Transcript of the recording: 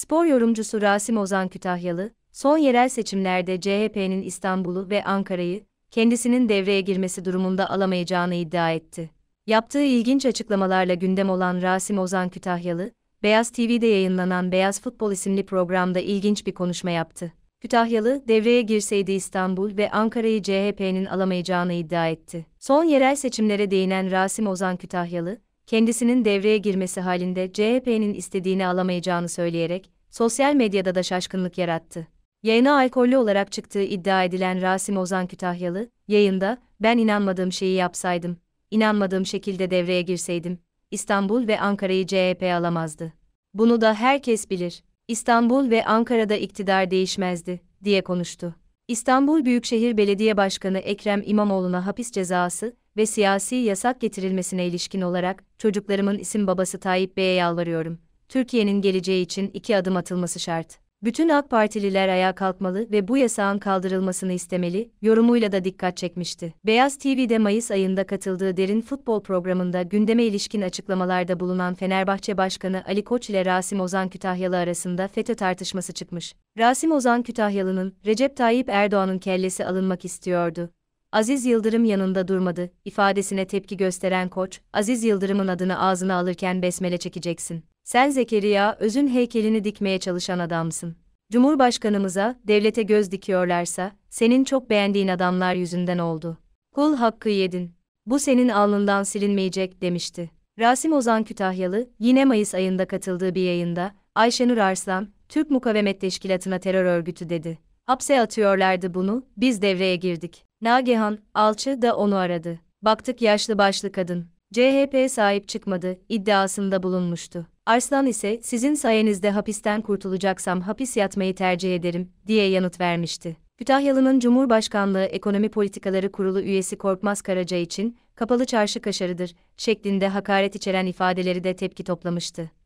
Spor yorumcusu Rasim Ozan Kütahyalı, son yerel seçimlerde CHP'nin İstanbul'u ve Ankara'yı kendisinin devreye girmesi durumunda alamayacağını iddia etti. Yaptığı ilginç açıklamalarla gündem olan Rasim Ozan Kütahyalı, Beyaz TV'de yayınlanan Beyaz Futbol isimli programda ilginç bir konuşma yaptı. Kütahyalı, devreye girseydi İstanbul ve Ankara'yı CHP'nin alamayacağını iddia etti. Son yerel seçimlere değinen Rasim Ozan Kütahyalı, kendisinin devreye girmesi halinde CHP'nin istediğini alamayacağını söyleyerek sosyal medyada da şaşkınlık yarattı. Yayına alkollü olarak çıktığı iddia edilen Rasim Ozan Kütahyalı, yayında ben inanmadığım şeyi yapsaydım, inanmadığım şekilde devreye girseydim, İstanbul ve Ankara'yı CHP alamazdı. Bunu da herkes bilir. İstanbul ve Ankara'da iktidar değişmezdi diye konuştu. İstanbul Büyükşehir Belediye Başkanı Ekrem İmamoğlu'na hapis cezası ve siyasi yasak getirilmesine ilişkin olarak çocuklarımın isim babası Tayyip Bey'e yalvarıyorum. Türkiye'nin geleceği için iki adım atılması şart. Bütün AK Partililer ayağa kalkmalı ve bu yasağın kaldırılmasını istemeli, yorumuyla da dikkat çekmişti. Beyaz TV'de Mayıs ayında katıldığı derin futbol programında gündeme ilişkin açıklamalarda bulunan Fenerbahçe Başkanı Ali Koç ile Rasim Ozan Kütahyalı arasında FETÖ tartışması çıkmış. Rasim Ozan Kütahyalı'nın Recep Tayyip Erdoğan'ın kellesi alınmak istiyordu. Aziz Yıldırım yanında durmadı ifadesine tepki gösteren Koç, Aziz Yıldırım'ın adını ağzına alırken besmele çekeceksin sen Zekeriya Öz'ün heykelini dikmeye çalışan adamsın. Cumhurbaşkanımıza, devlete göz dikiyorlarsa, senin çok beğendiğin adamlar yüzünden oldu. Kul hakkı yedin. Bu senin alnından silinmeyecek demişti. Rasim Ozan Kütahyalı, yine Mayıs ayında katıldığı bir yayında, Ayşenur Arslan, Türk Mukavemet Teşkilatı'na terör örgütü dedi. Hapse atıyorlardı bunu, biz devreye girdik. Nagihan, Alçı da onu aradı. Baktık yaşlı başlı kadın. CHP sahip çıkmadı iddiasında bulunmuştu. Arslan ise sizin sayenizde hapisten kurtulacaksam hapis yatmayı tercih ederim diye yanıt vermişti. Kütahyalı'nın Cumhurbaşkanlığı Ekonomi Politikaları Kurulu üyesi Korkmaz Karaca için kapalı çarşı kaşarıdır şeklinde hakaret içeren ifadeleri de tepki toplamıştı.